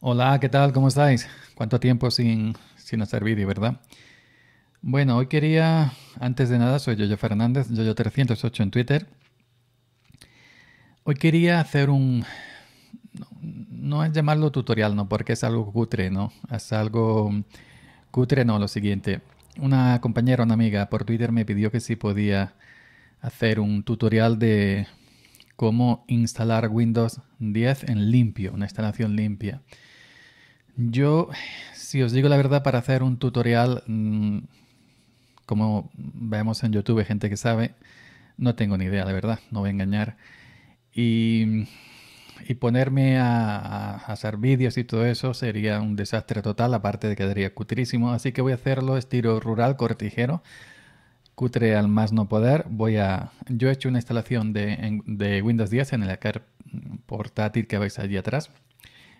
Hola, ¿qué tal? ¿Cómo estáis? ¿Cuánto tiempo sin, sin hacer vídeo, verdad? Bueno, hoy quería, antes de nada, soy Yoyo Fernández, Yoyo308 en Twitter. Hoy quería hacer un, no es llamarlo tutorial, no, porque es algo cutre, ¿no? Es algo cutre, no, lo siguiente. Una compañera, una amiga por Twitter me pidió que si podía hacer un tutorial de cómo instalar Windows 10 en limpio, una instalación limpia. Yo, si os digo la verdad, para hacer un tutorial, mm, como vemos en YouTube, gente que sabe, no tengo ni idea, de verdad, no voy a engañar. Y, ponerme a, hacer vídeos y todo eso sería un desastre total, aparte de que quedaría cutrísimo. Así que voy a hacerlo estilo rural, cortijero, cutre al más no poder, voy a... Yo he hecho una instalación de, Windows 10 en el car portátil que veis allí atrás,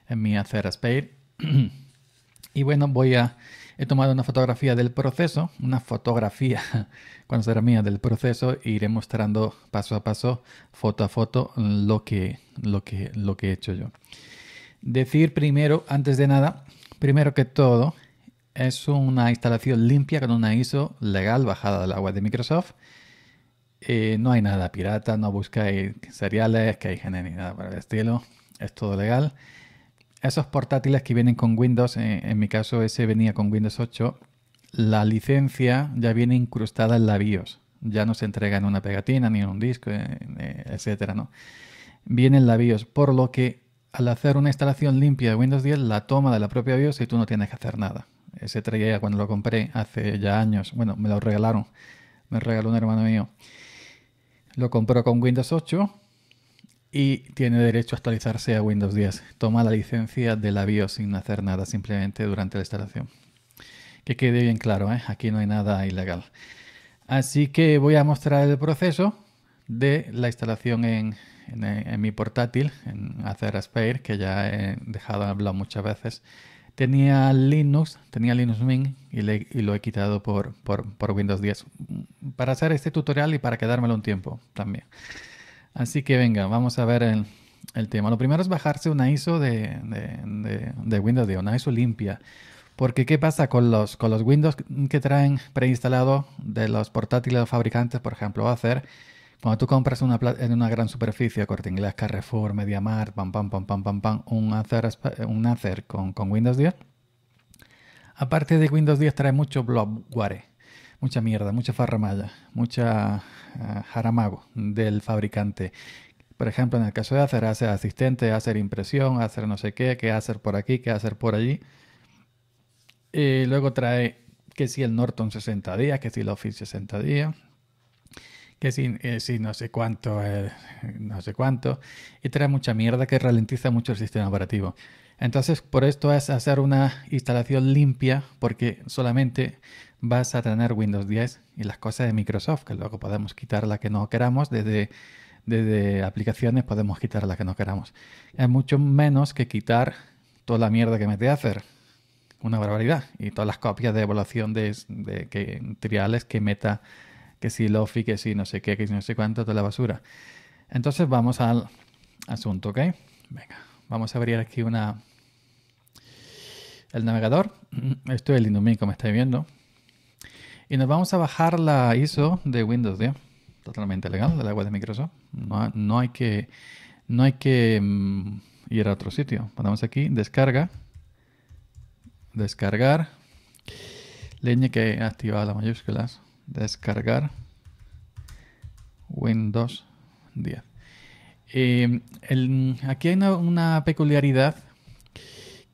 en mi Acer Aspire y bueno, voy a... He tomado una fotografía del proceso, una fotografía, cuando será mía, del proceso, e iré mostrando paso a paso, foto a foto, lo que, lo que, lo que he hecho yo. Decir primero, antes de nada, primero que todo, es una instalación limpia con una ISO legal bajada de la web de Microsoft. Eh, no hay nada pirata, no buscáis seriales, que hay ni nada el estilo. Es todo legal. Esos portátiles que vienen con Windows, eh, en mi caso ese venía con Windows 8, la licencia ya viene incrustada en la BIOS. Ya no se entrega en una pegatina, ni en un disco, etc. Eh, etcétera, Viene en la BIOS, por lo que al hacer una instalación limpia de Windows 10, la toma de la propia BIOS y tú no tienes que hacer nada. Ese traía cuando lo compré hace ya años. Bueno, me lo regalaron. Me regaló un hermano mío. Lo compró con Windows 8 y tiene derecho a actualizarse a Windows 10. Toma la licencia de la BIOS sin hacer nada, simplemente durante la instalación. Que quede bien claro, ¿eh? aquí no hay nada ilegal. Así que voy a mostrar el proceso de la instalación en, mi portátil, en Acer Aspire, que ya he dejado hablar muchas veces. Tenía Linux, tenía Linux Mint y, lo he quitado por, Windows 10 para hacer este tutorial y para quedármelo un tiempo también. Así que venga, vamos a ver el, tema. Lo primero es bajarse una ISO de, de, de, Windows 10, una ISO limpia. Porque ¿qué pasa con los, con los Windows que traen preinstalado de los portátiles fabricantes, por ejemplo, hacer cuando tú compras una en una gran superficie, Corte Inglés, Carrefour, MediaMar, pam, pam, pam, pam, pam, pam, un Acer, un Acer con, Windows 10, aparte de Windows 10 trae mucho blobware, mucha mierda, mucha farramalla, mucha ah, jaramago del fabricante. Por ejemplo, en el caso de Acer, hace asistente, Acer impresión, Acer no sé qué, qué hacer por aquí, qué hacer por allí. Y luego trae que si el Norton 60 días, que si el Office 60 días, que eh, si, no sé cuánto, eh, no sé cuánto, y trae mucha mierda que ralentiza mucho el sistema operativo. Entonces, por esto es hacer una instalación limpia, porque solamente vas a tener Windows 10 y las cosas de Microsoft, que luego podemos quitar la que no queramos, desde, aplicaciones podemos quitar la que no queramos. Es mucho menos que quitar toda la mierda que mete a hacer. Una barbaridad. Y todas las copias de evaluación de, de, que, triales que meta que si Lofi, que si no sé qué, que si no sé cuánto, toda la basura. Entonces vamos al asunto, ¿ok? Venga, vamos a abrir aquí una... El navegador. Esto es el domingo como estáis viendo. Y nos vamos a bajar la ISO de Windows 10. Totalmente legal, de la web de Microsoft. No, hay que, no hay que mm, ir a otro sitio. Ponemos aquí, descarga. Descargar. Leña que activado las mayúsculas descargar Windows 10. Em, aquí hay una, peculiaridad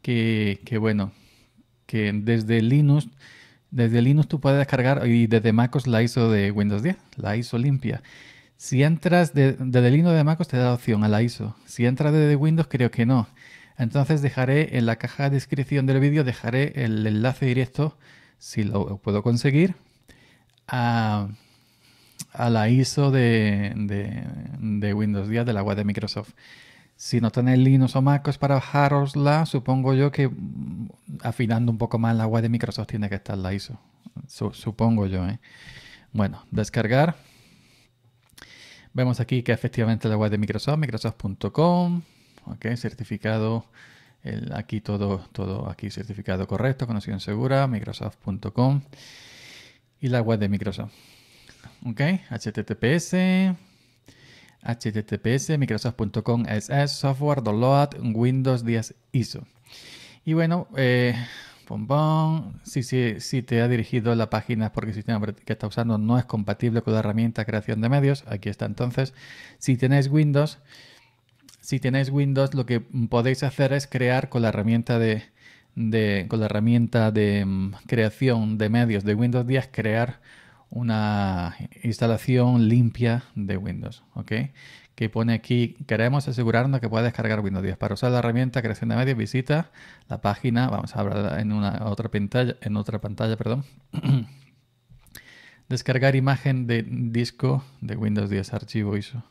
que, bueno, que desde Linux, desde Linux tú puedes descargar y desde MacOS la ISO de Windows 10, la ISO limpia. Si entras desde Linux de MacOS te da opción a la ISO. Si entras desde Windows creo que no. Entonces dejaré en la caja de descripción del vídeo dejaré el enlace directo si lo puedo conseguir a, la ISO de, Windows 10 de la web de Microsoft. Si no tenéis Linux o MacOS pues para bajarosla supongo yo que mm, afinando un poco más la web de Microsoft tiene que estar la ISO. supongo yo, ¿eh? Bueno, descargar. Vemos aquí que efectivamente la web de Microsoft, microsoft.com, ok, certificado, aquí todo, todo aquí certificado correcto, conexión segura, microsoft.com y la web de Microsoft. ¿Ok? HTTPS, HTTPS, Microsoft.com, SS, software, download, Windows 10 ISO. Y bueno, eh, si, si, te ha dirigido la página porque el sistema que está usando no es compatible con la herramienta creación de medios, aquí está entonces. Si tenéis Windows, si tenéis Windows, lo que podéis hacer es crear con la herramienta de de, con la herramienta de mm, creación de medios de Windows 10 crear una instalación limpia de Windows, ¿ok? Que pone aquí, queremos asegurarnos que pueda descargar Windows 10. Para usar la herramienta creación de medios, visita la página, vamos a abrirla en una otra pantalla, en otra pantalla, perdón. descargar imagen de disco de Windows 10 archivo ISO.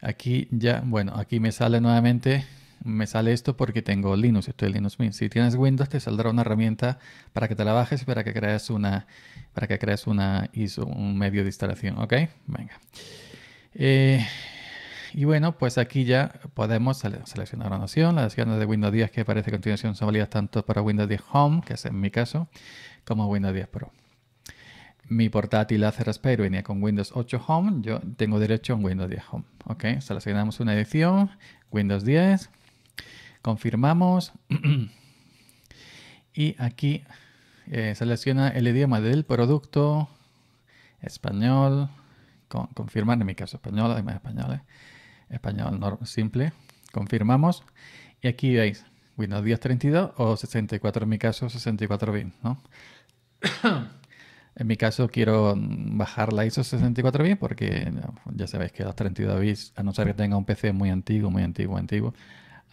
Aquí ya, bueno, aquí me sale nuevamente me sale esto porque tengo Linux, estoy en Linux Mint. Si tienes Windows, te saldrá una herramienta para que te la bajes, para que creas una, para que crees una ISO, un medio de instalación, ¿ok? Venga. Eh, y bueno, pues aquí ya podemos seleccionar una opción. Las opción de Windows 10 que aparece a continuación son válidas tanto para Windows 10 Home, que es en mi caso, como Windows 10 Pro. Mi portátil Acer Aspire venía con Windows 8 Home, yo tengo derecho a Windows 10 Home. Ok, seleccionamos una edición, Windows 10, confirmamos y aquí eh, selecciona el idioma del producto, español, con, confirmar, en mi caso español, hay más españoles, español eh. simple, confirmamos y aquí veis Windows 32 o 64, en mi caso 64 bits, en mi caso quiero mm, bajar la ISO 64 bits porque ya, sabéis que las 32 bits, a no ser que tenga un PC muy antiguo, muy antiguo, antiguo,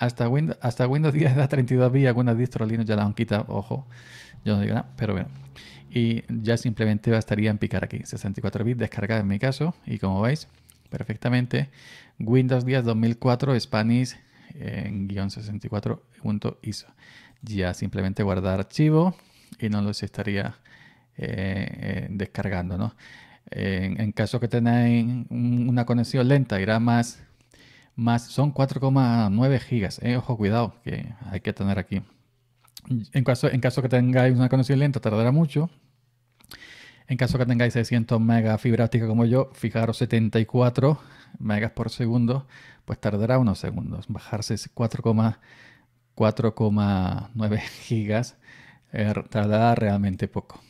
hasta Windows, hasta Windows 10 da 32 bits, algunas distros Linux ya la han quitado, ojo, yo no digo nada, pero bueno. Y ya simplemente bastaría en picar aquí, 64 bits descargada en mi caso, y como veis, perfectamente, Windows 10 2004 Spanish en guión 64.iso. Ya simplemente guardar archivo y no los estaría eh, eh, descargando, ¿no? En, en, caso que tenéis una conexión lenta, irá más más son 4,9 gigas. Eh, ojo, cuidado, que hay que tener aquí. En caso, que tengáis una conexión lenta, tardará mucho. En caso que tengáis 600 megas fibra óptica como yo, fijaros 74 megas por segundo, pues tardará unos segundos. Bajarse 4,9 gigas eh, tardará realmente poco.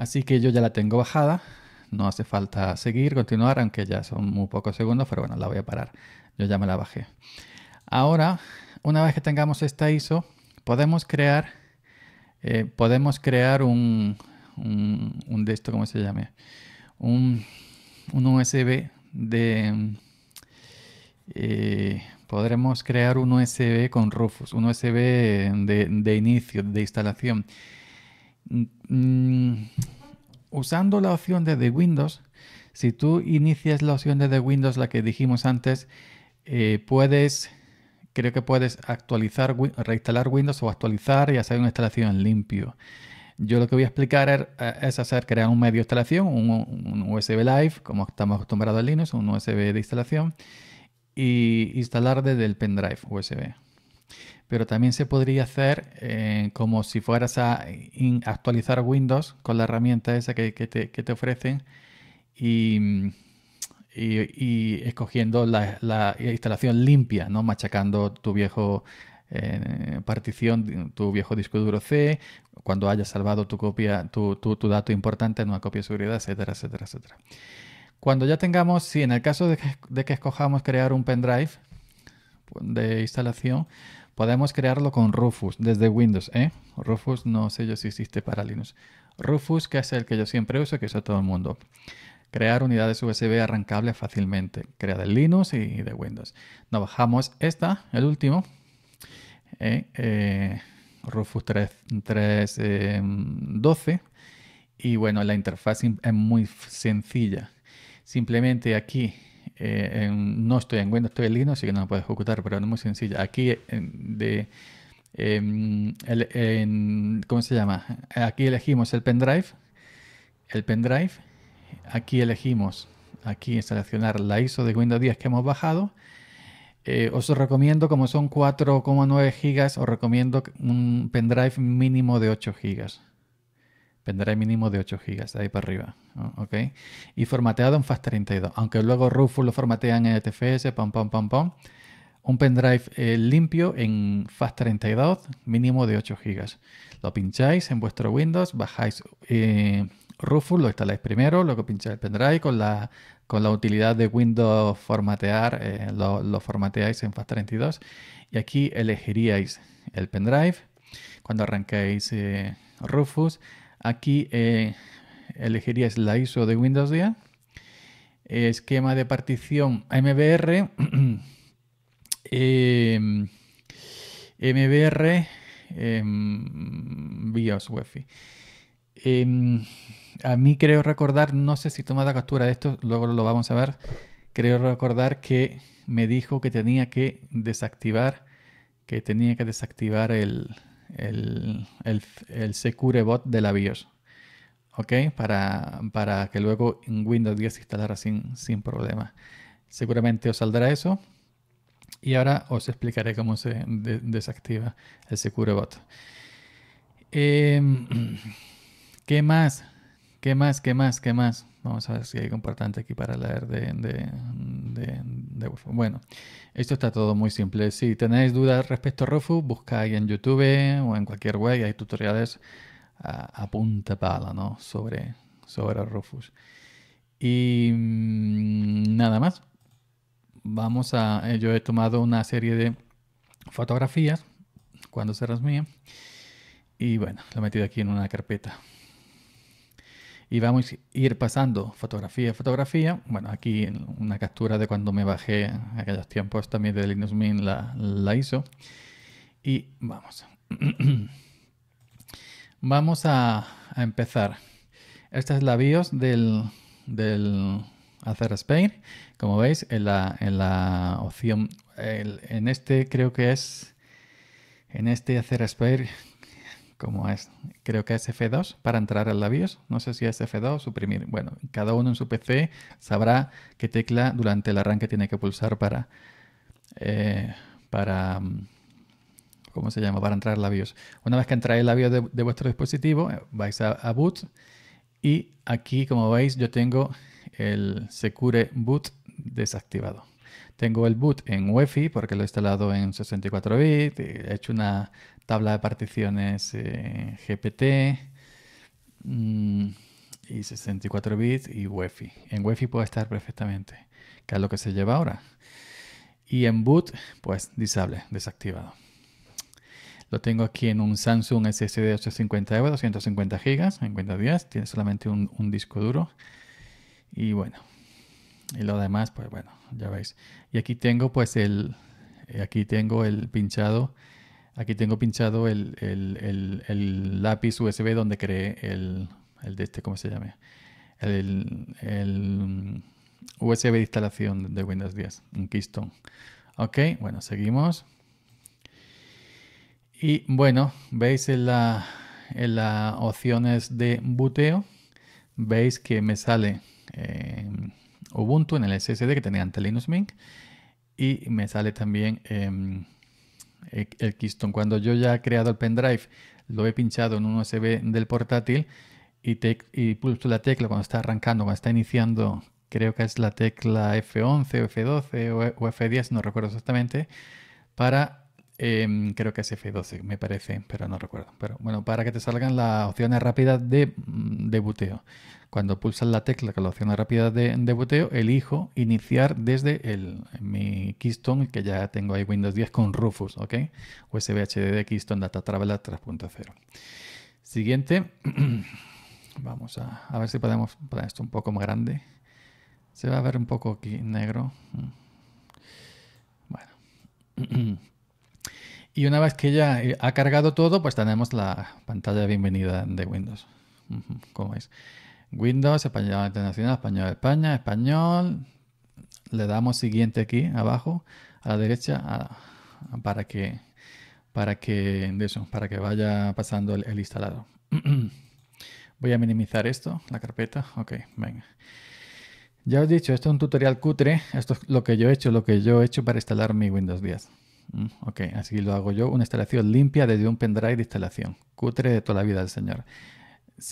Así que yo ya la tengo bajada no hace falta seguir, continuar, aunque ya son muy pocos segundos, pero bueno, la voy a parar. Yo ya me la bajé. Ahora, una vez que tengamos esta ISO, podemos crear, eh, podemos crear un, un, un, de esto, ¿cómo se llame? Un, USB de... Eh, podremos crear un USB con Rufus, un USB de, inicio, de instalación. Mm, mm, usando la opción de Windows, si tú inicias la opción de Windows, la que dijimos antes, eh, puedes, creo que puedes actualizar, reinstalar Windows o actualizar y hacer una instalación limpio. Yo lo que voy a explicar er, eh, es hacer crear un medio de instalación, un, USB Live, como estamos acostumbrados a Linux, un USB de instalación, y instalar desde el pendrive USB pero también se podría hacer eh, como si fueras a actualizar Windows con la herramienta esa que, te, ofrecen y, escogiendo la, instalación limpia, no machacando tu viejo eh, partición, tu viejo disco duro C, cuando hayas salvado tu copia, tu, dato importante en una copia de seguridad, etcétera, etcétera, etcétera. Cuando ya tengamos, si en el caso de que escojamos crear un pendrive de instalación, Podemos crearlo con Rufus desde Windows, ¿eh? Rufus no sé yo si existe para Linux. Rufus, que es el que yo siempre uso, que usa todo el mundo. Crear unidades USB arrancables fácilmente. Crea de Linux y de Windows. Nos bajamos esta, el último. Eh, eh, Rufus 3.12. Eh, y bueno, la interfaz es muy sencilla. Simplemente aquí eh, no estoy en Windows, estoy en Linux, así que no lo puedes ejecutar, pero es muy sencilla. Aquí de, em, ¿cómo se llama? Aquí elegimos el pendrive, el pendrive, aquí elegimos, aquí seleccionar la ISO de Windows 10 que hemos bajado. Eh, os recomiendo, como son 4,9 GB, os recomiendo un pendrive mínimo de 8 GB vendrá mínimo de 8 GB, de ahí para arriba. ¿ok? Y formateado en FAT32, aunque luego Rufus lo formatean en e TFS, pam, pam, pam, pam. Un pendrive eh, limpio en FAT32, mínimo de 8 GB. Lo pincháis en vuestro Windows, bajáis eh, Rufus, lo instaláis primero, luego pincháis el pendrive con la, con la utilidad de Windows formatear, eh, lo, formateáis en FAT32 y aquí elegiríais el pendrive cuando arranquéis Rufus Aquí eh, elegirías la ISO de Windows 10, esquema de partición MBR, MBR eh, BIOS UEFI. Em, a mí creo recordar, no sé si tomada captura de esto, luego lo vamos a ver. Creo recordar que me dijo que tenía que desactivar, que tenía que desactivar el, el, el, el de la BIOS. ¿Ok? Para, que luego en Windows 10 se instalara sin, sin problema. Seguramente os saldrá eso. Y ahora os explicaré cómo se desactiva el Secure Eh, em, ¿Qué más? ¿Qué más? ¿Qué más? ¿Qué más? Vamos a ver si hay algo importante aquí para leer de, Bueno, esto está todo muy simple. Si tenéis dudas respecto a Rufus, buscáis en YouTube o en cualquier web, hay tutoriales a, punta pala, ¿no? Sobre, sobre Rufus. Y mm, nada más. Vamos a. Eh, yo he tomado una serie de fotografías cuando serás mía. Y bueno, lo he metido aquí en una carpeta y vamos a ir pasando fotografía a fotografía. Bueno, aquí una captura de cuando me bajé en aquellos tiempos también de Linux Mint la, hizo. Y vamos. vamos a, empezar. Esta es la BIOS del, del Acer Spain. Como veis, en la, opción, en este creo que es, en este Acer Spain como es, creo que es F2 para entrar al labios. no sé si es F2 suprimir. Bueno, cada uno en su PC sabrá qué tecla durante el arranque tiene que pulsar para, eh, para mm, ¿cómo se llama? Para entrar al BIOS. Una vez que entráis el BIOS de, vuestro dispositivo, eh, vais a, boot y aquí, como veis, yo tengo el Secure Boot desactivado. Tengo el boot en UEFI porque lo he instalado en 64 bits. He hecho una tabla de particiones eh, GPT mm, y 64 bits y UEFI. En UEFI puede estar perfectamente, que es lo que se lleva ahora. Y en boot, pues disable, desactivado. Lo tengo aquí en un Samsung SSD 850 e 250 GB, en cuenta Tiene solamente un, un disco duro. Y bueno, y lo demás, pues bueno, ya veis. Y aquí tengo pues el, aquí tengo el pinchado, aquí tengo pinchado el, lápiz USB donde creé el, de este, ¿cómo se llama? El, mm, USB de instalación de Windows 10, un Keystone. Ok, bueno, seguimos. Y bueno, veis en las opciones de buteo, veis que me sale... Eh, Ubuntu en el SSD que tenía ante Linux Mint. Y me sale también em, e, el Keystone. Cuando yo ya he creado el pendrive, lo he pinchado en un USB del portátil y, pulso la tecla cuando está arrancando, cuando está iniciando, creo que es la tecla F11 F12 o e, F10, no recuerdo exactamente, para Em, creo que es F12, me parece, pero no recuerdo. Pero bueno, para que te salgan las opciones rápidas de, mm, de buteo. Cuando pulsas la tecla con la opción rápida de, de, buteo, elijo iniciar desde el, mi Keystone, que ya tengo ahí Windows 10 con Rufus, ¿ok? USB de Keystone Data Traveler 3.0. Siguiente. Vamos a, a, ver si podemos poner esto un poco más grande. Se va a ver un poco aquí negro. Mm. Bueno. Y una vez que ya eh, ha cargado todo, pues tenemos la pantalla de bienvenida de Windows. ¿Cómo es? Windows, español internacional, español España, español. Le damos siguiente aquí abajo, a la derecha, para que para que eso, para que vaya pasando el, instalado. Voy a minimizar esto, la carpeta. Ok, venga. Ya os he dicho, esto es un tutorial cutre. Esto es lo que yo he hecho, lo que yo he hecho para instalar mi Windows 10. Mm, ok, así lo hago yo. Una instalación limpia desde un pendrive de instalación. Cutre de toda la vida del señor.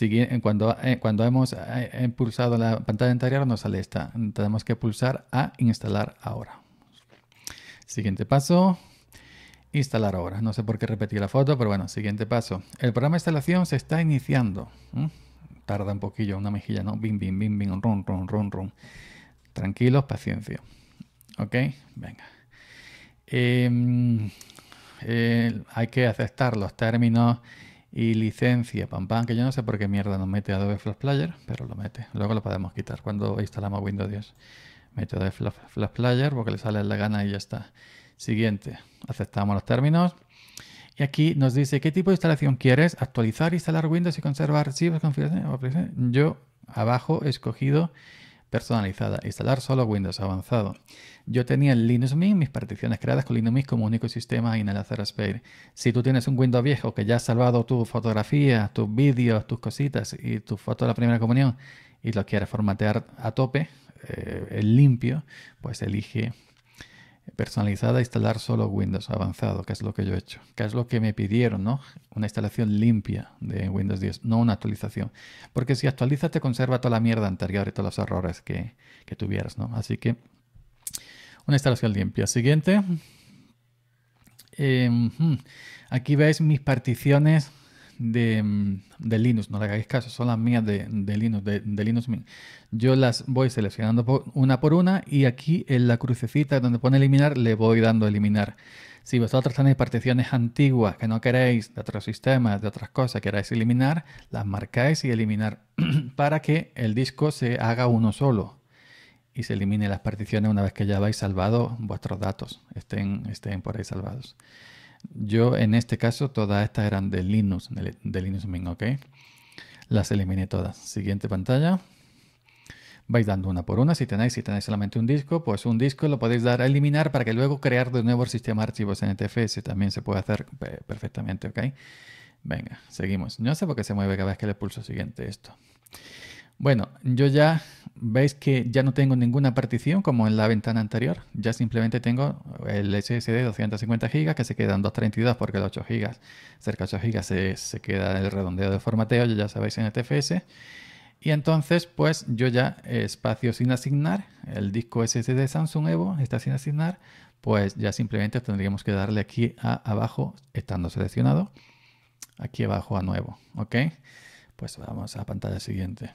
Eh, cuando, eh, cuando hemos eh, pulsado la pantalla anterior nos sale esta. Tenemos que pulsar a instalar ahora. Siguiente paso. Instalar ahora. No sé por qué repetí la foto, pero bueno, siguiente paso. El programa de instalación se está iniciando. Mm, tarda un poquillo, una mejilla, ¿no? Bim, bim, bim, bim, ron, ron, ron, ron. Tranquilos, paciencia. ¿Ok? Venga. Em, hay que aceptar los términos y licencia, pam pam, que yo no sé por qué mierda nos mete Adobe Flash Player, pero lo mete. Luego lo podemos quitar cuando instalamos Windows 10. Mete Adobe Flash Player porque le sale la gana y ya está. Siguiente, aceptamos los términos. Y aquí nos dice qué tipo de instalación quieres, actualizar, instalar Windows y conservar archivos, configuraciones. Yo abajo he escogido personalizada, instalar solo Windows avanzado. Yo tenía el Linux Mint, mis particiones creadas con Linux Mint como único sistema en el Azure Si tú tienes un Windows viejo que ya ha salvado tus fotografías, tus vídeos, tus cositas y tus fotos de la primera comunión y lo quieres formatear a tope, eh, limpio, pues elige personalizada, instalar solo Windows avanzado, que es lo que yo he hecho, que es lo que me pidieron, ¿no? Una instalación limpia de Windows 10, no una actualización. Porque si actualiza, te conserva toda la mierda anterior y todos los errores que, que tuvieras, ¿no? Así que una instalación limpia. Siguiente. Em, hmm. aquí veis mis particiones Mm, de, Linux, no le hagáis caso, son las mías de, Linux, de, Linux Yo las voy seleccionando una por una y aquí en la crucecita donde pone eliminar le voy dando eliminar. Si vosotros tenéis particiones antiguas que no queréis, de otros sistemas, de otras cosas, queráis eliminar, las marcáis y eliminar para que el disco se haga uno solo y se elimine las particiones una vez que ya habéis salvado vuestros datos, estén, estén por ahí salvados. Yo en este caso todas estas eran de Linux, de, Linux Mint, ¿ok? Las eliminé todas. Siguiente pantalla. Vais dando una por una. Si tenéis, si tenéis solamente un disco, pues un disco lo podéis dar a eliminar para que luego crear de nuevo el sistema de archivos NTFS. También se puede hacer perfectamente, ¿ok? Venga, seguimos. No sé por qué se mueve cada vez que le pulso siguiente esto. Bueno, yo ya veis que ya no tengo ninguna partición como en la ventana anterior. Ya simplemente tengo el SSD de 250 GB que se quedan 232 porque los 8 GB, cerca de 8 GB se, queda el redondeo de formateo, ya sabéis en el TFS. Y entonces, pues yo ya espacio sin asignar, el disco SSD de Samsung Evo está sin asignar, pues ya simplemente tendríamos que darle aquí a abajo, estando seleccionado, aquí abajo a nuevo, ¿ok? Pues vamos a pantalla siguiente.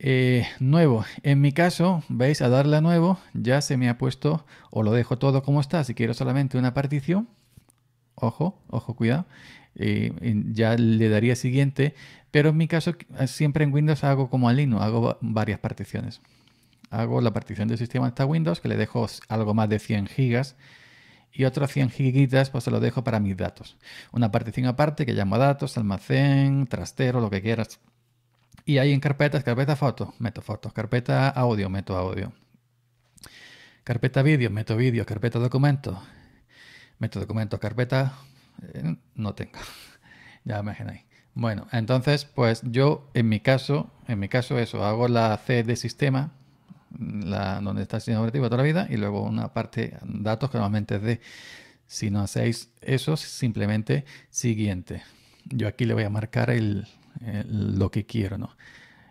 Eh, nuevo, en mi caso, veis, a darle a nuevo, ya se me ha puesto, o lo dejo todo como está, si quiero solamente una partición, ojo, ojo, cuidado, eh, ya le daría siguiente, pero en mi caso eh, siempre en Windows hago como en Linux, hago varias particiones. Hago la partición del sistema hasta Windows, que le dejo algo más de 100 gigas, y otros 100 gigas pues se lo dejo para mis datos. Una partición aparte que llamo datos, almacén, trastero, lo que quieras, y ahí en carpetas, carpeta fotos, meto fotos, carpeta audio, meto audio. Carpeta vídeo, meto vídeo, carpeta documento meto documentos, carpeta eh, no tengo. ya imagináis. Bueno, entonces, pues yo en mi caso, en mi caso eso, hago la C de sistema, la, donde está el sistema operativo toda la vida, y luego una parte datos que normalmente es de, si no hacéis eso, simplemente siguiente. Yo aquí le voy a marcar el, eh, lo que quiero, ¿no?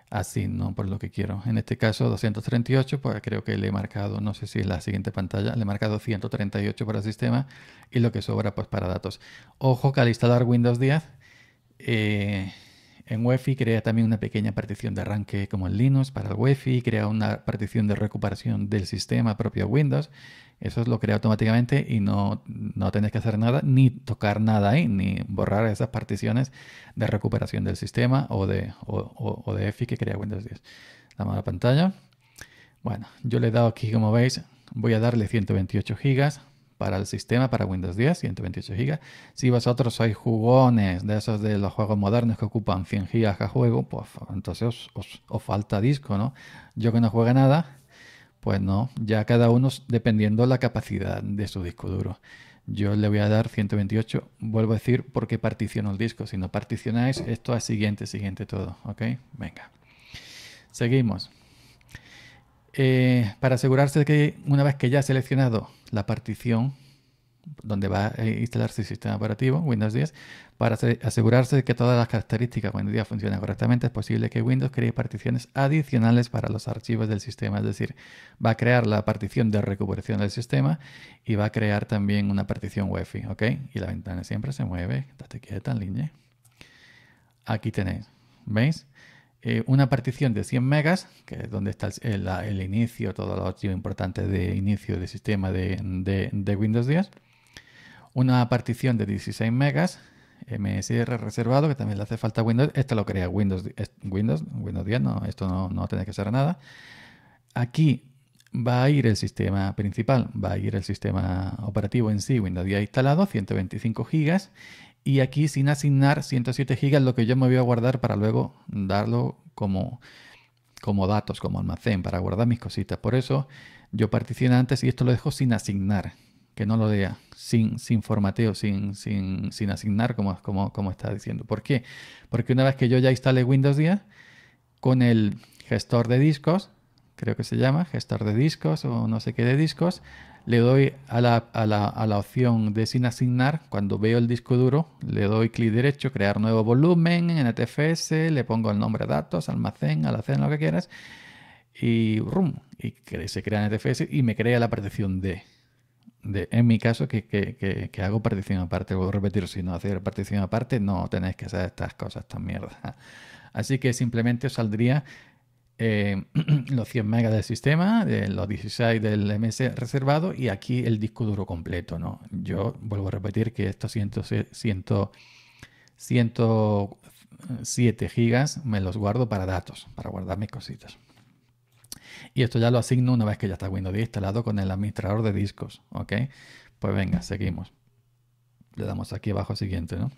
Así, no por lo que quiero. En este caso, 238, pues creo que le he marcado, no sé si es la siguiente pantalla, le he marcado 138 para el sistema y lo que sobra, pues para datos. Ojo que al instalar Windows 10, eh, en UEFI crea también una pequeña partición de arranque como en Linux para el UEFI, crea una partición de recuperación del sistema propio a Windows. Eso lo crea automáticamente y no, no que hacer nada, ni tocar nada ahí, ni borrar esas particiones de recuperación del sistema o de, o, EFI que crea Windows 10. Damos a la pantalla. Bueno, yo le he dado aquí, como veis, voy a darle 128 gigas para el sistema, para Windows 10, 128 GB. Si vosotros sois jugones de esos de los juegos modernos que ocupan 100 GB a juego, pues entonces os, os, falta disco, ¿no? Yo que no juega nada, pues no, ya cada uno dependiendo la capacidad de su disco duro. Yo le voy a dar 128, vuelvo a decir, porque particiono el disco. Si no particionáis, esto es siguiente, siguiente todo, ¿ok? Venga. Seguimos. Eh, para asegurarse de que una vez que ya ha seleccionado la partición donde va a instalar su sistema operativo Windows 10, para asegurarse de que todas las características cuando Windows 10 funcionan correctamente, es posible que Windows cree particiones adicionales para los archivos del sistema, es decir, va a crear la partición de recuperación del sistema y va a crear también una partición Wi-Fi, ¿ok? Y la ventana siempre se mueve, date quieta en línea. Aquí tenéis, ¿veis? Eh, una partición de 100 megas, que es donde está el, inicio, todo los archivos importantes de inicio del sistema de, Windows 10, una partición de 16 megas, MSR reservado, que también le hace falta a Windows. Esto lo crea Windows, Windows, Windows 10, no, esto no, no tiene que ser nada. Aquí va a ir el sistema principal, va a ir el sistema operativo en sí, Windows 10 instalado, 125 gigas. Y aquí sin asignar 107 gigas, lo que yo me voy a guardar para luego darlo como, como datos, como almacén, para guardar mis cositas. Por eso yo particiono antes y esto lo dejo sin asignar, que no lo lea, sin, sin formateo, sin, asignar, como, como, está diciendo. ¿Por qué? Porque una vez que yo ya instale Windows 10, con el gestor de discos, creo que se llama, gestor de discos o no sé qué de discos, le doy a la, opción de sin asignar, cuando veo el disco duro, le doy clic derecho, crear nuevo volumen, en NTFS, le pongo el nombre de datos, almacén, almacén, lo que quieras, y rum, y se crea NTFS y me crea la partición D. De, en mi caso, que, hago partición aparte, voy a repetir, si no hacer partición aparte, no tenéis que hacer estas cosas, tan mierda Así que simplemente os saldría eh, los 100 megas del sistema, los 16 del MS reservado y aquí el disco duro completo. ¿no? Yo vuelvo a repetir que estos 100, 100, 107 gigas me los guardo para datos, para guardar mis cositas. Y esto ya lo asigno una vez que ya está Windows instalado con el administrador de discos. ¿ok? Pues venga, seguimos. Le damos aquí abajo siguiente, ¿no?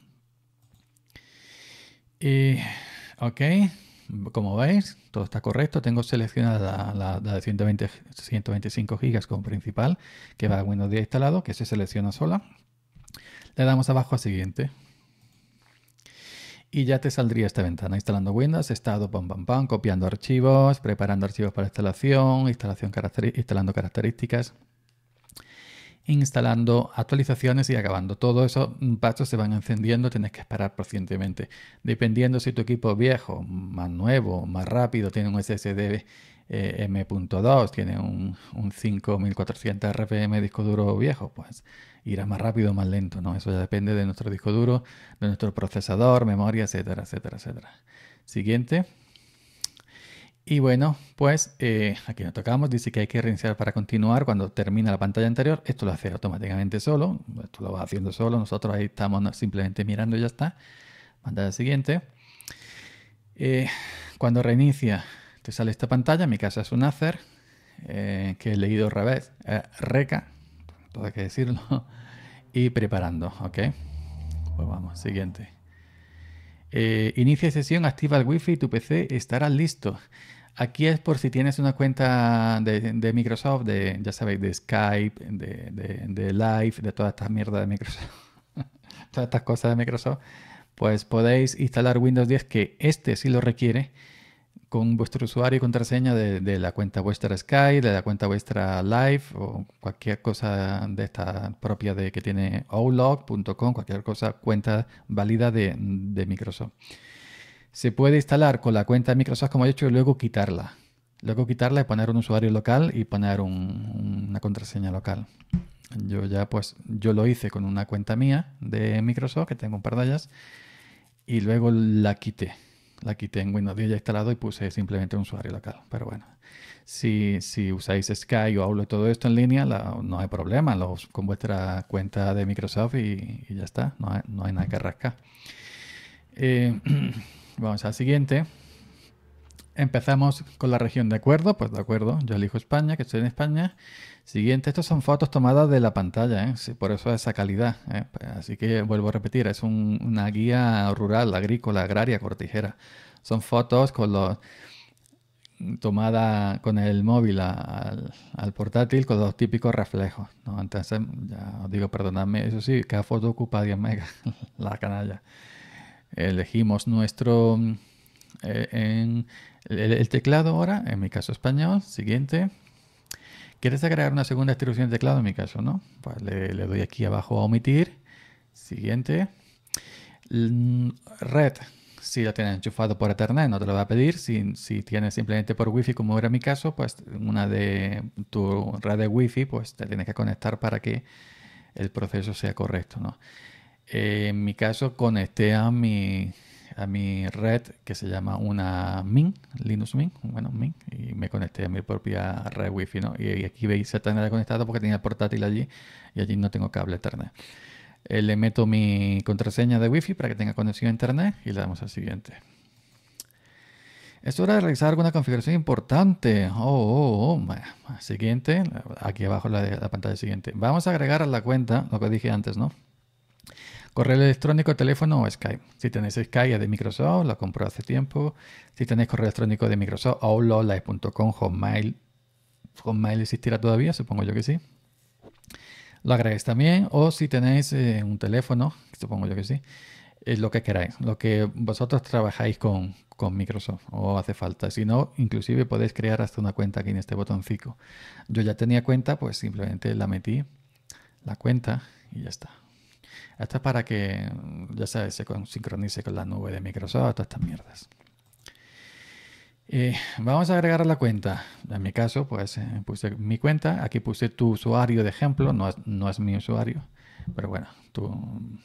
Y, ok, como veis, todo está correcto. Tengo seleccionada la, de 125 GB como principal, que va a Windows 10 instalado, que se selecciona sola. Le damos abajo a siguiente. Y ya te saldría esta ventana. Instalando Windows, estado, pam, pam, pam, copiando archivos, preparando archivos para instalación, instalación instalando características instalando actualizaciones y acabando. Todos esos mm, pasos se van encendiendo, tienes que esperar pacientemente. Dependiendo si tu equipo es viejo, más nuevo, más rápido, tiene un SSD eh, M.2, tiene un, 5400 RPM disco duro viejo, pues irá más rápido o más lento, ¿no? Eso ya depende de nuestro disco duro, de nuestro procesador, memoria, etcétera, etcétera, etcétera. Siguiente. Y bueno, pues eh, aquí nos tocamos, dice que hay que reiniciar para continuar cuando termina la pantalla anterior. Esto lo hace automáticamente solo, esto lo va haciendo solo, nosotros ahí estamos simplemente mirando y ya está. Pantalla siguiente. Eh, cuando reinicia, te sale esta pantalla, en mi casa es un hacer eh, que he leído al revés, Reca, todo hay que decirlo, y preparando, ¿ok? Pues vamos, siguiente. inicia sesión, activa el wifi y tu PC estará listo. Aquí es por si tienes una cuenta de, Microsoft, de, ya sabéis, de Skype, de, de, Live, de todas estas mierda de Microsoft, todas estas cosas de Microsoft, pues podéis instalar Windows 10 que este sí lo requiere con vuestro usuario y contraseña de, la cuenta vuestra Skype, de la cuenta vuestra Live o cualquier cosa de esta propia de que tiene Outlook.com, cualquier cosa, cuenta válida de, de Microsoft se puede instalar con la cuenta de Microsoft como he hecho y luego quitarla. Luego quitarla y poner un usuario local y poner una contraseña local. Yo ya pues yo lo hice con una cuenta mía de Microsoft que tengo un par de ellas y luego la quité. La quité en Windows 10 ya instalado y puse simplemente un usuario local. Pero bueno, si, si usáis Sky o y todo esto en línea, no hay problema los, con vuestra cuenta de Microsoft y, ya está, no hay, no hay, nada que rascar. Eh, Vamos al siguiente. Empezamos con la región de acuerdo. Pues de acuerdo, yo elijo España, que estoy en España. Siguiente, estas son fotos tomadas de la pantalla, ¿eh? por eso esa calidad. ¿eh? Así que vuelvo a repetir, es una guía rural, agrícola, agraria, cortijera. Son fotos con con el móvil al, portátil con los típicos reflejos. ¿no? Entonces, ya os digo, perdonadme, eso sí, cada foto ocupa 10 megas, la canalla elegimos nuestro mm, eh, en el, teclado ahora, en mi caso español, siguiente. ¿Quieres agregar una segunda distribución de teclado? En mi caso, ¿no? Pues le, doy aquí abajo a omitir. Siguiente. Red, si la tienes enchufado por Ethernet, no te lo va a pedir. Si, tienes simplemente por Wi-Fi, como era mi caso, pues una de tu red de Wi-Fi, pues te tienes que conectar para que el proceso sea correcto, ¿no? en mi caso, conecté a mi, a mi red que se llama una Min, Linux Min, bueno, Min, y me conecté a mi propia red Wi-Fi, ¿no? Y, aquí veis Ethernet conectado porque tenía el portátil allí y allí no tengo cable Ethernet. Eh, le meto mi contraseña de Wi-Fi para que tenga conexión a Internet y le damos al siguiente. Es hora de realizar alguna configuración importante. Oh, oh, oh. Siguiente, aquí abajo la, la pantalla siguiente. Vamos a agregar a la cuenta lo que dije antes, ¿no? Correo electrónico, teléfono o Skype. Si tenéis Skype es de Microsoft, lo compró hace tiempo. Si tenéis correo electrónico de Microsoft, outlook.com, Hotmail. Hotmail existirá todavía, supongo yo que sí. Lo agregáis también. O si tenéis eh, un teléfono, supongo yo que sí. es eh, lo que queráis, lo que vosotros trabajáis con, con Microsoft o hace falta. Si no, inclusive podéis crear hasta una cuenta aquí en este botoncito. Yo ya tenía cuenta, pues simplemente la metí, la cuenta y ya está. Esto es para que, mm, ya sabes, se sincronice con la nube de Microsoft, todas estas mierdas. Eh, vamos a agregar la cuenta. En mi caso, pues eh, puse mi cuenta. Aquí puse tu usuario de ejemplo. No es, mi usuario. Pero bueno, tú mm,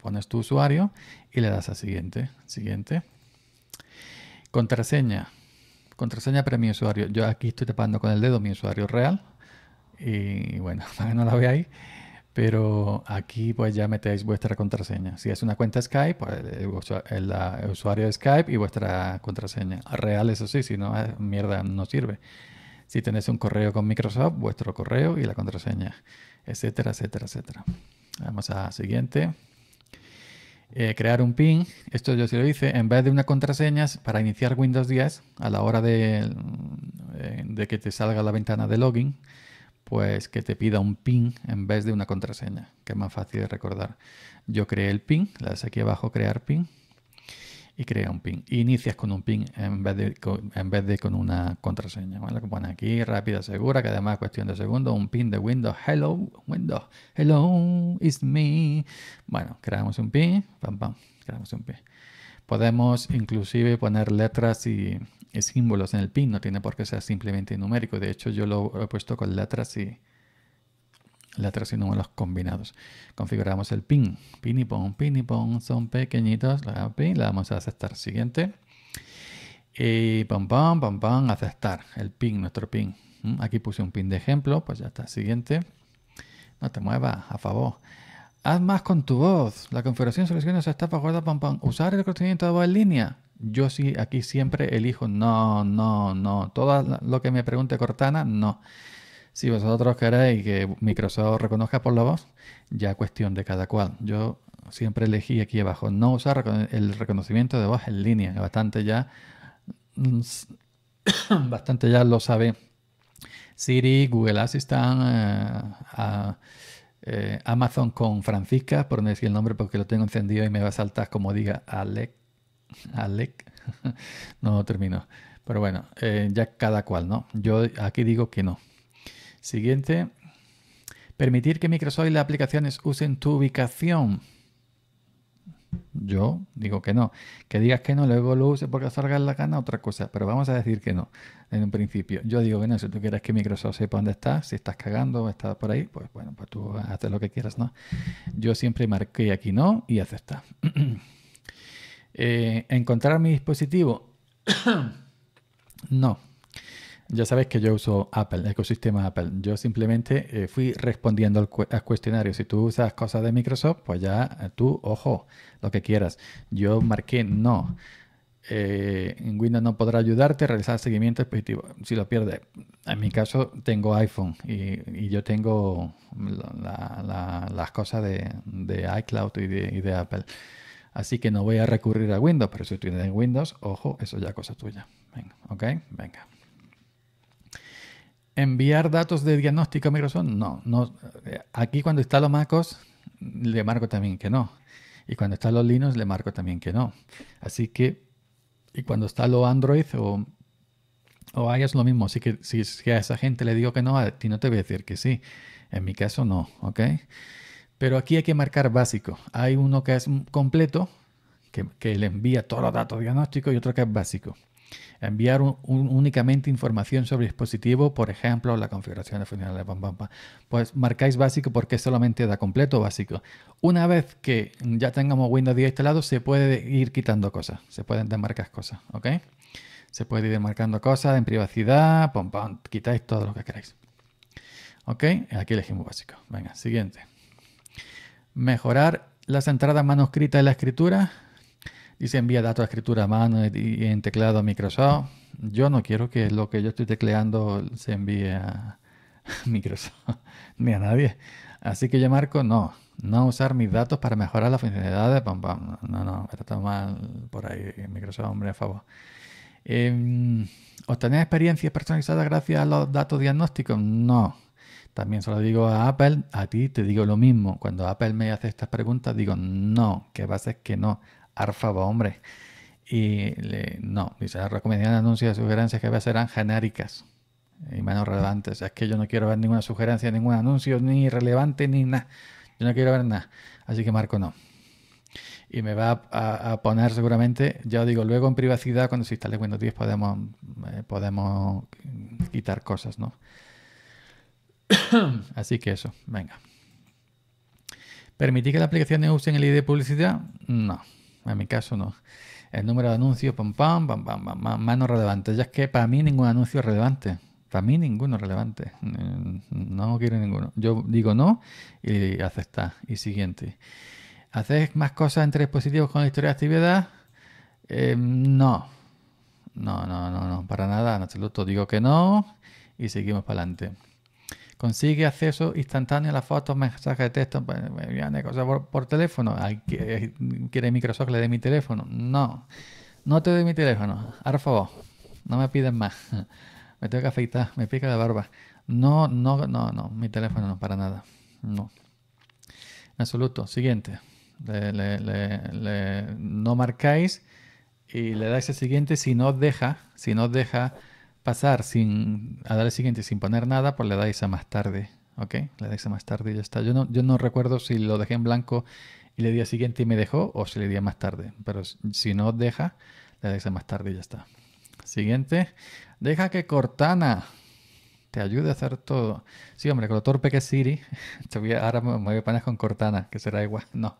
pones tu usuario y le das a siguiente. Siguiente. Contraseña. Contraseña para mi usuario. Yo aquí estoy tapando con el dedo mi usuario real. Y bueno, para que no la veáis. ahí pero aquí pues ya metéis vuestra contraseña. Si es una cuenta Skype, pues, el, usuario de Skype y vuestra contraseña. Real, eso sí, si no, eh, mierda, no sirve. Si tenéis un correo con Microsoft, vuestro correo y la contraseña, etcétera, etcétera, etcétera. Vamos a siguiente. Eh, crear un PIN. Esto yo sí lo hice. En vez de una contraseña, para iniciar Windows 10, a la hora eh, de que te salga la ventana de login, pues que te pida un PIN en vez de una contraseña, que es más fácil de recordar. Yo creé el PIN, le das aquí abajo crear PIN y crea un PIN. Inicias con un PIN en vez de con, una contraseña. ¿vale? que pone aquí, rápida, segura, que además es cuestión de segundos, un PIN de Windows. Hello, Windows. Hello, it's me. Bueno, creamos un PIN, pam, pam, creamos un PIN. Podemos inclusive poner letras y símbolos en el pin, no tiene por qué ser simplemente numérico. De hecho, yo lo he puesto con letras y letras y números combinados. Configuramos el pin. Pin y pon, pin y pon, son pequeñitos. La pin, le damos a aceptar. Siguiente. Y pam, pam, pam, pam, aceptar. El pin, nuestro pin. Mm, aquí puse un pin de ejemplo, pues ya está. Siguiente. No te muevas, a favor. Haz más con tu voz. La configuración selecciona está para guarda, pam, pam. Usar el reconocimiento de voz en línea. Yo sí, aquí siempre elijo no, no, no. Todo lo que me pregunte Cortana, no. Si vosotros queréis que Microsoft reconozca por la voz, ya cuestión de cada cual. Yo siempre elegí aquí abajo no usar el reconocimiento de voz en línea. Bastante ya, mm, bastante ya lo sabe Siri, Google Assistant. Eh, a, eh, Amazon con Francisca, por no decir el nombre porque lo tengo encendido y me va a saltar como diga Alec. Alec. no termino. Pero bueno, eh, ya cada cual, ¿no? Yo aquí digo que no. Siguiente. Permitir que Microsoft y las aplicaciones usen tu ubicación yo digo que no. Que digas que no, luego lo uses porque salga la gana, otra cosa. Pero vamos a decir que no, en un principio. Yo digo que no, si tú quieres que Microsoft sepa dónde estás, si estás cagando o estás por ahí, pues bueno, pues tú haces lo que quieras, ¿no? Yo siempre marqué aquí no y aceptar. Eh, encontrar mi dispositivo. no, ya sabes que yo uso Apple, ecosistema Apple. Yo simplemente eh, fui respondiendo al, cuestionario. Si tú usas cosas de Microsoft, pues ya eh, tú, ojo, lo que quieras. Yo marqué no. Eh, Windows no podrá ayudarte a realizar seguimiento Si lo pierdes, en mi caso tengo iPhone y, yo tengo las cosas de, iCloud y de, Apple. Así que no voy a recurrir a Windows, pero si tienes Windows, ojo, eso ya es cosa tuya. Venga, ok, venga. ¿Enviar datos de diagnóstico a Microsoft? No, no. Eh, aquí cuando está los MacOS, le marco también que no. Y cuando está los Linux, le marco también que no. Así que, y cuando está lo Android o, o iOS, lo mismo. Así que si, a esa gente le digo que no, a ti no te voy a decir que sí. En mi caso, no, ¿ok? Pero aquí hay que marcar básico. Hay uno que es completo, que, que le envía todos los datos diagnósticos, y otro que es básico enviar únicamente información sobre el dispositivo, por ejemplo, la configuración de funcionalidad, pues marcáis básico porque solamente da completo básico. Una vez que ya tengamos Windows 10 instalado, se puede ir quitando cosas, se pueden desmarcar cosas, ¿ok? Se puede ir demarcando cosas en privacidad, pom pam, quitáis todo lo que queráis. ¿Ok? Aquí elegimos básico. Venga, siguiente. Mejorar las entradas manuscritas de la escritura y se envía datos a escritura a mano y en teclado a Microsoft. Yo no quiero que lo que yo estoy tecleando se envíe a Microsoft ni a nadie. Así que yo marco no, no usar mis datos para mejorar las funcionalidades. pam pam. No, no, está mal por ahí Microsoft, hombre, a favor. Eh, ¿Obtener experiencias personalizadas gracias a los datos diagnósticos? No. También se lo digo a Apple, a ti te digo lo mismo. Cuando Apple me hace estas preguntas, digo no, que pasa es que no. Arfaba, hombre. Y le, no, dice, ha ah, recomendado anuncios y sugerencias que serán genéricas y menos relevantes. es que yo no quiero ver ninguna sugerencia, ningún anuncio, ni relevante, ni nada. Yo no quiero ver nada. Así que Marco no. Y me va a, poner seguramente, ya digo, luego en privacidad, cuando se instale Windows 10 podemos, eh, podemos quitar cosas, ¿no? Así que eso, venga. ¿Permití que las aplicaciones usen el ID de publicidad? No en mi caso no. El número de anuncios, pam, pam, pam, pam, mano relevante. relevantes. Ya es que para mí ningún anuncio es relevante. Para mí ninguno relevante. Mm, no quiero ninguno. Yo digo no y aceptar. Y siguiente. haces más cosas entre dispositivos con la historia de actividad? Eh, no. No, no, no, no. Para nada, en absoluto. Digo que no y seguimos para adelante. Consigue acceso instantáneo a las fotos, mensajes de texto, por, teléfono. Eh, ¿Quiere Microsoft le dé mi teléfono? No, no te doy mi teléfono. Ahora, por favor, no me pides más. Me tengo que afeitar, me pica la barba. No, no, no, no, mi teléfono no, para nada. No. En absoluto. Siguiente. no marcáis y le dais el siguiente si no deja, si no os deja pasar sin, a dar el siguiente sin poner nada, pues le dais a más tarde. ¿Ok? Le dais a más tarde y ya está. Yo no, yo no recuerdo si lo dejé en blanco y le di a siguiente y me dejó o si le di a más tarde. Pero si no deja, le dais a más tarde y ya está. Siguiente. Deja que Cortana te ayude a hacer todo. Sí, hombre, con lo torpe que es Siri, ahora me voy a poner con Cortana, que será igual. No,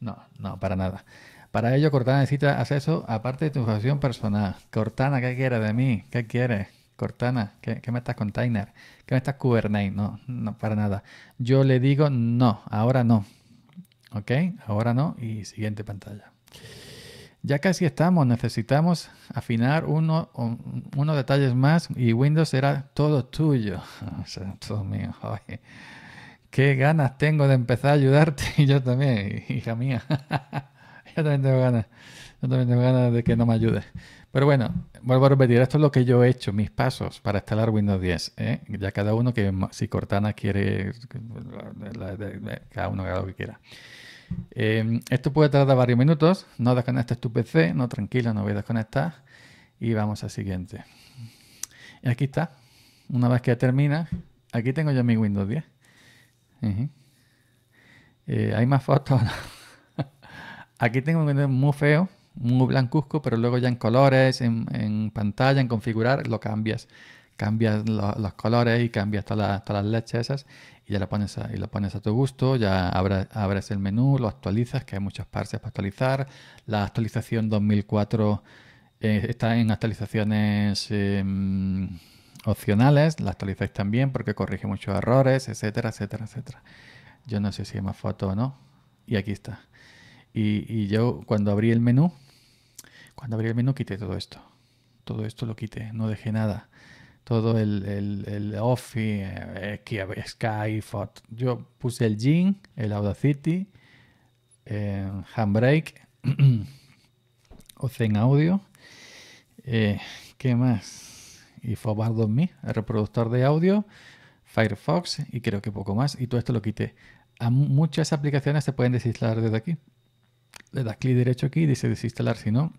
no, no, para nada. Para ello, Cortana necesita acceso a de tu información personal. Cortana, ¿qué quieres de mí? ¿Qué quieres? Cortana, ¿qué, qué me estás container? ¿Qué me estás Kubernetes? No, no, para nada. Yo le digo no, ahora no. ¿Ok? Ahora no y siguiente pantalla. Ya casi estamos, necesitamos afinar uno, unos detalles más y Windows será todo tuyo. O sea, todo mío. qué ganas tengo de empezar a ayudarte y yo también, hija mía. Yo también tengo ganas. tengo ganas de que no me ayude. Pero bueno, vuelvo a repetir, esto es lo que yo he hecho, mis pasos para instalar Windows 10. ¿eh? Ya cada uno que, si Cortana quiere, cada uno haga lo que quiera. Em, esto puede tardar varios minutos. No desconectes tu PC, no tranquilo, no voy a desconectar. Y vamos al siguiente. aquí está. Una vez que termina, aquí tengo ya mi Windows 10. Eh, ¿Hay más fotos? Aquí tengo un menú muy feo, muy blancuzco, pero luego ya en colores, en, pantalla, en configurar, lo cambias. Cambias los colores y cambias todas las, todas las leches esas y ya lo pones a, pones a tu gusto, ya abres, el menú, lo actualizas, que hay muchas partes para actualizar. La actualización 2004 eh, está en actualizaciones... Em, opcionales, la actualizáis también porque corrige muchos errores, etcétera, etcétera, etcétera. Yo no sé si hay más foto o no. Y aquí está. Y, yo cuando abrí el menú, cuando abrí el menú quité todo esto. Todo esto lo quité, no dejé nada. Todo el, el, el Office, eh, Sky, Fot. Yo puse el Gin, el Audacity, eh, Handbrake, Ozen Audio. Eh, ¿Qué más? Y Fobar 2000, el reproductor de audio, Firefox y creo que poco más. Y todo esto lo quité. A muchas aplicaciones se pueden desinstalar desde aquí le das clic derecho aquí y dice desinstalar. Si no,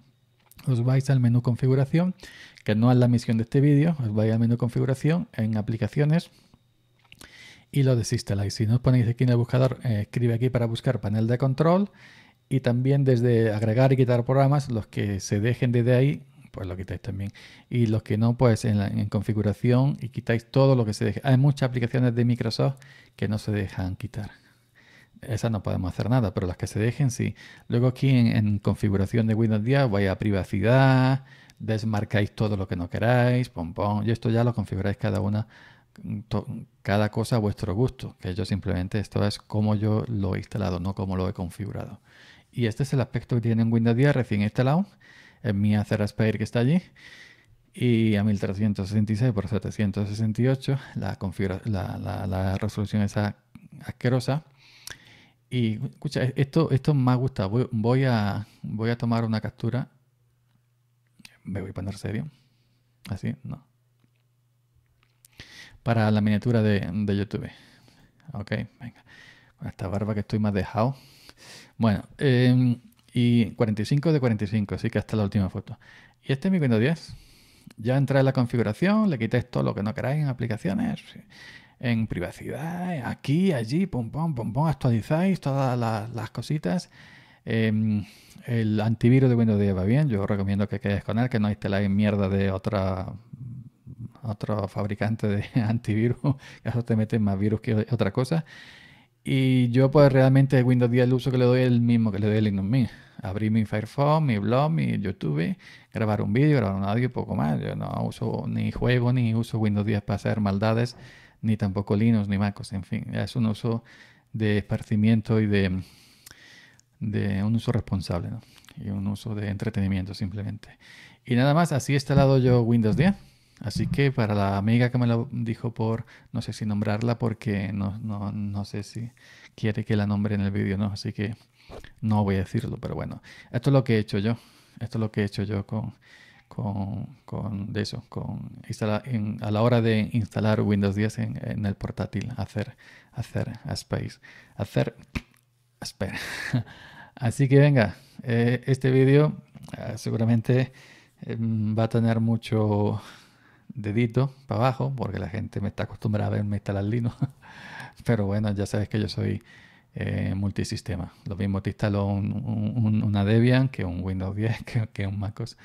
os vais al menú configuración, que no es la misión de este vídeo, os vais al menú configuración en aplicaciones y lo desinstaláis. Si no os ponéis aquí en el buscador, eh, escribe aquí para buscar panel de control y también desde agregar y quitar programas, los que se dejen desde ahí, pues lo quitáis también. Y los que no, pues en, en configuración y quitáis todo lo que se deje. Hay muchas aplicaciones de Microsoft que no se dejan quitar esas no podemos hacer nada, pero las que se dejen sí. Luego aquí en, configuración de Windows 10 vais a privacidad, desmarcáis todo lo que no queráis, pom, y esto ya lo configuráis cada una, cada cosa a vuestro gusto, que yo simplemente esto es como yo lo he instalado, no como lo he configurado. Y este es el aspecto que tiene en Windows 10 recién instalado, en mi Acer Aspire que está allí y a 1366 por 768 la, la, la resolución es asquerosa y escucha, esto, esto me ha gustado. Voy, a, voy a tomar una captura. Me voy a poner serio. Así, no. Para la miniatura de, de YouTube. Ok, venga. Con esta barba que estoy más dejado. Bueno, em, y 45 de 45, así que hasta la última foto. Y este es mi Windows 10. Ya entré en la configuración, le quité todo lo que no queráis en aplicaciones en privacidad, aquí, allí, pum, pum, pum, pum, actualizáis todas las, cositas. Em, el antivirus de Windows 10 va bien, yo recomiendo que quedes con él, que no la mierda de otra otro fabricante de antivirus, que eso te meten más virus que otra cosa. Y yo pues realmente Windows 10 el uso que le doy es el mismo que le doy a Linux Mint. Abrir mi Firefox, mi blog, mi YouTube, grabar un vídeo, grabar un audio y poco más. Yo no uso ni juego ni uso Windows 10 para hacer maldades ni tampoco Linux ni MacOS, en fin, es un uso de esparcimiento y de, de un uso responsable, ¿no? y un uso de entretenimiento simplemente. Y nada más, así he instalado yo Windows 10. Así que para la amiga que me lo dijo por, no sé si nombrarla, porque no, no, no sé si quiere que la nombre en el vídeo, ¿no? Así que no voy a decirlo, pero bueno, esto es lo que he hecho yo. Esto es lo que he hecho yo con, con, de eso, con a la hora de instalar Windows 10 en, el portátil, hacer, hacer space, hacer, espera. Así que venga, eh, este vídeo eh, seguramente mm, va a tener mucho dedito para abajo, porque la gente me está acostumbrada a verme instalar Linux. Pero bueno, ya sabes que yo soy eh, multisistema. Lo mismo te instalo un, una Debian que un Windows 10, que, que un MacOS.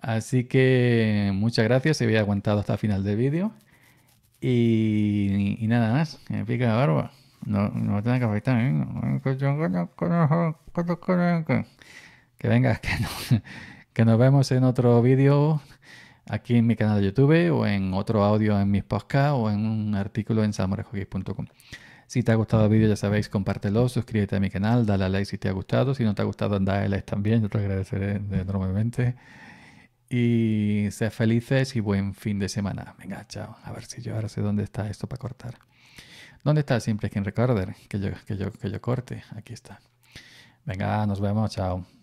Así que muchas gracias si habéis aguantado hasta el final del vídeo. Y, nada más, me pica la barba. No, no me tiene que afectar. Que venga, que, que nos vemos en otro vídeo aquí en mi canal de YouTube o en otro audio en mis podcasts o en un artículo en samurejoquis.com. Si te ha gustado el vídeo, ya sabéis, compártelo, suscríbete a mi canal, dale a like si te ha gustado. Si no te ha gustado, dale a like también, yo te agradeceré enormemente. Y sed felices y buen fin de semana. Venga, chao. A ver si yo ahora sé dónde está esto para cortar. ¿Dónde está Siempre Quien Recorder? Que que que yo corte. Aquí está. Venga, nos vemos. Chao.